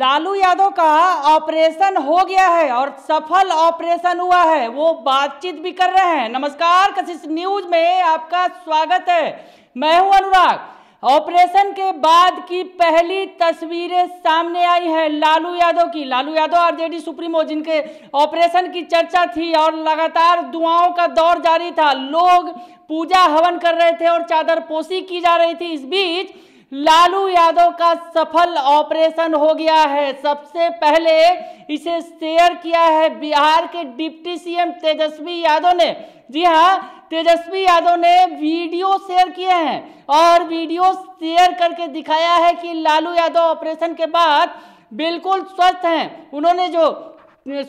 लालू यादव का ऑपरेशन हो गया है और सफल ऑपरेशन हुआ है वो बातचीत भी कर रहे हैं नमस्कार कशिश न्यूज में आपका स्वागत है मैं हूं अनुराग ऑपरेशन के बाद की पहली तस्वीरें सामने आई हैं लालू यादव की लालू यादव आरजेडी सुप्रीमो जिनके ऑपरेशन की चर्चा थी और लगातार दुआओं का दौर जारी था लोग पूजा हवन कर रहे थे और चादर पोसी की जा रही थी इस बीच लालू यादव का सफल ऑपरेशन हो गया है सबसे पहले इसे शेयर किया है बिहार के डिप्टी सीएम तेजस्वी यादव ने जी हाँ तेजस्वी यादव ने वीडियो शेयर किए हैं और वीडियो शेयर करके दिखाया है कि लालू यादव ऑपरेशन के बाद बिल्कुल स्वस्थ हैं उन्होंने जो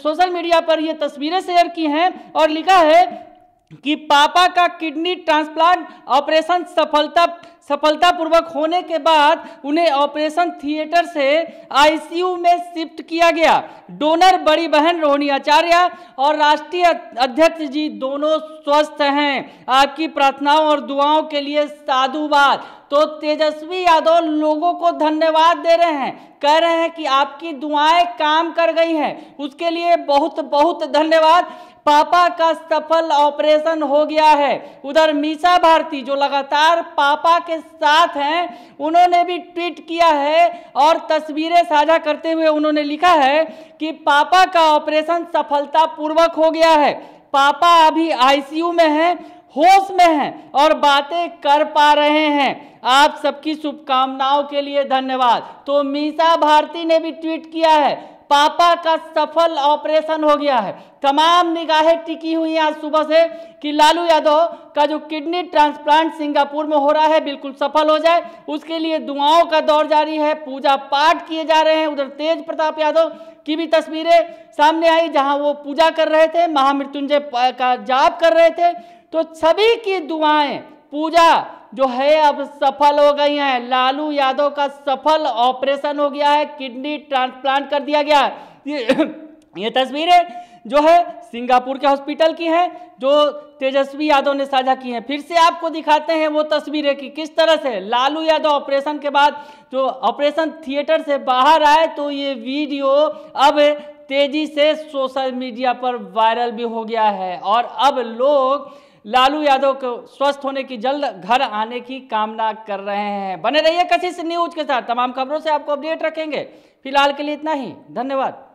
सोशल मीडिया पर ये तस्वीरें शेयर की हैं और लिखा है कि पापा का किडनी ट्रांसप्लांट ऑपरेशन सफलता सफलतापूर्वक होने के बाद उन्हें ऑपरेशन थिएटर से आईसीयू में शिफ्ट किया गया डोनर बड़ी बहन रोहिणी आचार्य और राष्ट्रीय अध्यक्ष जी दोनों स्वस्थ हैं आपकी प्रार्थनाओं और दुआओं के लिए साधुवाद तो तेजस्वी यादव लोगों को धन्यवाद दे रहे हैं कह रहे हैं कि आपकी दुआएं काम कर गई हैं उसके लिए बहुत बहुत धन्यवाद पापा का सफल ऑपरेशन हो गया है उधर मीसा भारती जो लगातार पापा के साथ हैं उन्होंने भी ट्वीट किया है और तस्वीरें साझा करते हुए उन्होंने लिखा है कि पापा का ऑपरेशन सफलतापूर्वक हो गया है पापा अभी आईसीयू में हैं होश में हैं और बातें कर पा रहे हैं आप सबकी शुभकामनाओं के लिए धन्यवाद तो मीसा भारती ने भी ट्वीट किया है पापा का सफल ऑपरेशन हो गया है तमाम निगाहें टिकी हुई हैं आज सुबह से कि लालू यादव का जो किडनी ट्रांसप्लांट सिंगापुर में हो रहा है बिल्कुल सफल हो जाए उसके लिए दुआओं का दौर जारी है पूजा पाठ किए जा रहे हैं उधर तेज प्रताप यादव की भी तस्वीरें सामने आई जहां वो पूजा कर रहे थे महामृत्युंजय का जाप कर रहे थे तो सभी की दुआएं पूजा जो है अब सफल हो गई हैं लालू यादव का सफल ऑपरेशन हो गया है किडनी ट्रांसप्लांट कर दिया गया ये, ये तस्वीरें जो है सिंगापुर के हॉस्पिटल की हैं जो तेजस्वी यादव ने साझा की हैं फिर से आपको दिखाते हैं वो तस्वीरें कि किस तरह से लालू यादव ऑपरेशन के बाद जो ऑपरेशन थिएटर से बाहर आए तो ये वीडियो अब तेजी से सोशल मीडिया पर वायरल भी हो गया है और अब लोग लालू यादव को स्वस्थ होने की जल्द घर आने की कामना कर रहे हैं बने रहिए कशिश न्यूज के साथ तमाम खबरों से आपको अपडेट रखेंगे फिलहाल के लिए इतना ही धन्यवाद